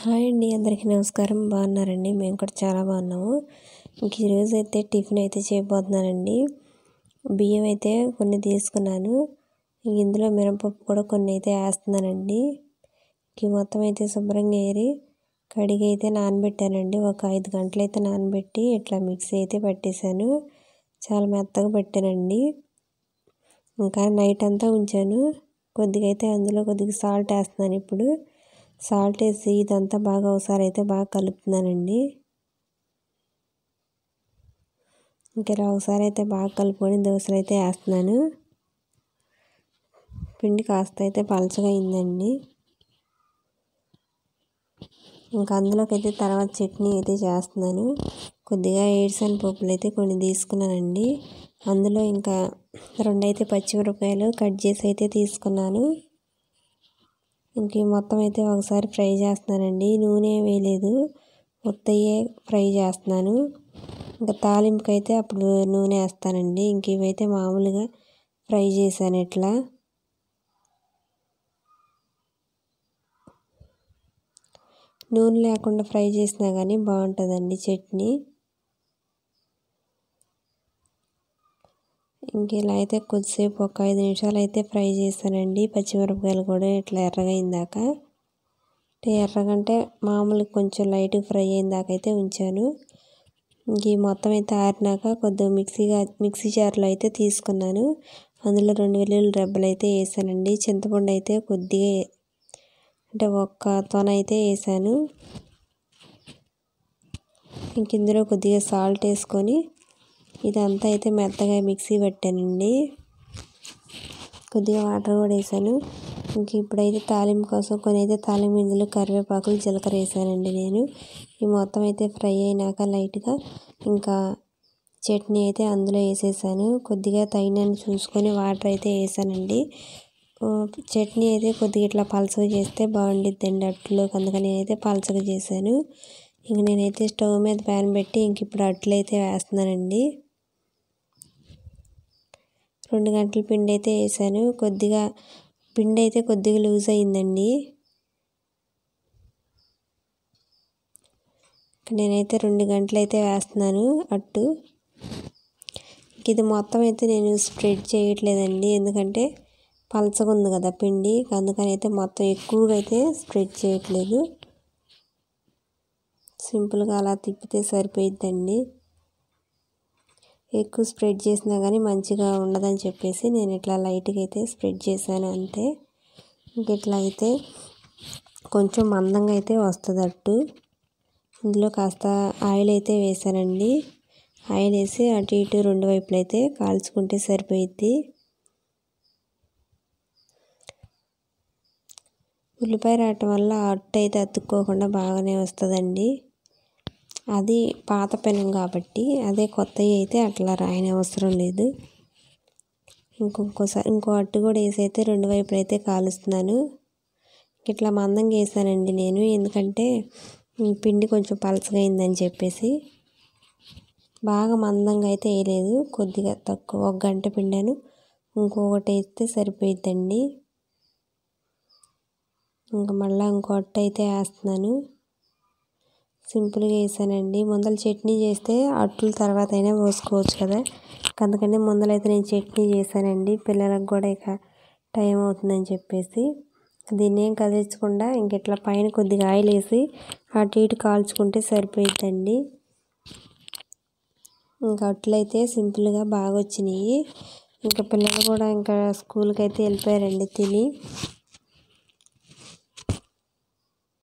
hi అండి అందరికీ నమస్కారం బాగున్నారండి మేము కూడా చాలా బాగున్నాము ఇంక ఈరోజు అయితే టిఫిన్ అయితే చేయబోతున్నానండి బియ్యం అయితే కొన్ని తీసుకున్నాను ఇందులో మినపప్పు కూడా కొన్ని అయితే వేస్తున్నానండి ఇంక మొత్తం అయితే శుభ్రంగా ఏరి కడిగి అయితే నానబెట్టానండి ఒక ఐదు గంటలు అయితే నానబెట్టి ఇట్లా మిక్సీ అయితే పట్టేశాను చాలా మెత్తగా పెట్టానండి ఇంకా నైట్ అంతా ఉంచాను కొద్దిగా అయితే అందులో కొద్దిగా సాల్ట్ వేస్తున్నాను ఇప్పుడు సాల్ట్ వేసి ఇదంతా బాగా ఒకసారి అయితే బాగా కలుపుతున్నానండి ఇంకెలా ఒకసారి అయితే బాగా కలుపుకొని దోశలు అయితే వేస్తున్నాను పిండి కాస్త అయితే పలచగా అయిందండి ఇంకా అందులోకి అయితే తర్వాత చట్నీ అయితే చేస్తున్నాను కొద్దిగా ఏడ్సన్ పప్పులు అయితే కొన్ని తీసుకున్నానండి అందులో ఇంకా రెండైతే పచ్చిమిరపకాయలు కట్ చేసి అయితే తీసుకున్నాను ఇంక మొత్తం అయితే ఒకసారి ఫ్రై చేస్తున్నానండి నూనె వేయలేదు ఉత్తయ్యే ఫ్రై చేస్తున్నాను ఇంకా తాలింపుకి అయితే అప్పుడు నూనె వేస్తానండి ఇంక ఇవైతే మామూలుగా ఫ్రై చేశాను ఇట్లా నూనె లేకుండా ఫ్రై చేసినా కానీ బాగుంటుందండి చట్నీ ఇంక ఇలా అయితే కొద్దిసేపు ఒక ఐదు నిమిషాలు అయితే ఫ్రై చేస్తానండి పచ్చిమిరపకాయలు కూడా ఇట్లా ఎర్రగా అయిందాక అంటే ఎర్రగంటే మామూలు కొంచెం లైట్గా ఫ్రై అయిందాక అయితే ఉంచాను ఇంక మొత్తం అయితే ఆరినాక కొద్దిగా మిక్సీగా మిక్సీ జార్లో అయితే తీసుకున్నాను అందులో రెండు వెల్లుల్లి రెబ్బలు అయితే వేసానండి చింతపండు అయితే కొద్దిగా అంటే ఒక్క తొన అయితే వేసాను ఇంక ఇందులో కొద్దిగా సాల్ట్ వేసుకొని ఇదంతా అయితే మెత్తగా మిక్సీ పెట్టానండి కొద్దిగా వాటర్ కూడా వేసాను ఇంక ఇప్పుడైతే తాలింపు కోసం కొన్ని అయితే తాలింపు ఇందులో కరివేపాకులు జీలకర్ర వేసానండి నేను ఈ మొత్తం అయితే ఫ్రై అయినాక లైట్గా ఇంకా చట్నీ అయితే అందులో వేసేసాను కొద్దిగా తగినని చూసుకొని వాటర్ అయితే వేసానండి చట్నీ అయితే కొద్దిగా ఇట్లా పలసగా చేస్తే బాగుండిద్దండి అట్లు అందుకని నేనైతే పలసగా చేశాను ఇంక నేనైతే స్టవ్ మీద ప్యాన్ పెట్టి ఇంక ఇప్పుడు అట్లయితే వేస్తున్నానండి రెండు గంటల పిండి అయితే వేసాను కొద్దిగా పిండి అయితే కొద్దిగా లూజ్ అయిందండి నేనైతే రెండు గంటలు అయితే వేస్తున్నాను అట్టు ఇది మొత్తం అయితే నేను స్ప్రెడ్ చేయట్లేదండి ఎందుకంటే పలచగా ఉంది కదా పిండి అందుకని అయితే మొత్తం ఎక్కువగా అయితే స్ప్రెడ్ చేయట్లేదు సింపుల్గా అలా తిప్పితే సరిపోయిద్దండి ఎక్కువ స్ప్రెడ్ చేసినా కానీ మంచిగా ఉండదని చెప్పేసి నేను ఇట్లా లైట్గా అయితే స్ప్రెడ్ చేశాను అంతే ఇట్లా అయితే కొంచెం మందంగా అయితే వస్తుంది అట్టు ఇందులో కాస్త ఆయిల్ అయితే వేసానండి ఆయిల్ వేసి అటు ఇటు రెండు వైపులైతే కాల్చుకుంటే సరిపోయిద్ది ఉల్లిపాయ రావటం వల్ల అట్టు అయితే అతుక్కోకుండా బాగానే వస్తుందండి అది పాత పెనం కాబట్టి అదే కొత్తవి అయితే అట్లా అవసరం లేదు ఇంకొకసారి ఇంకో అట్టు కూడా వేసి అయితే రెండు వైపులు అయితే కాలుస్తున్నాను ఇట్లా మందంగా వేసానండి నేను ఎందుకంటే పిండి కొంచెం పలసగా అయిందని చెప్పేసి బాగా మందంగా అయితే వేయలేదు కొద్దిగా తక్కువ ఒక గంట పిండాను ఇంకొకటి వేస్తే సరిపోయిద్దండి ఇంకా మళ్ళీ ఇంకో అట్టు అయితే వేస్తున్నాను సింపుల్గా వేసానండి ముందర చట్నీ చేస్తే అట్లు తర్వాత అయినా పోసుకోవచ్చు కదా అందుకని ముందలైతే నేను చట్నీ చేశానండి పిల్లలకు కూడా ఇక టైం అవుతుందని చెప్పేసి దీన్ని ఏం కదిలించకుండా ఇంకెట్లా పైన కొద్దిగా ఆయిల్ వేసి అటు ఇటు కాల్చుకుంటే సరిపోయిద్దండి ఇంకా అట్లయితే సింపుల్గా బాగా వచ్చినాయి ఇంకా పిల్లలు కూడా ఇంకా స్కూల్కి అయితే వెళ్ళిపోయారండి తిని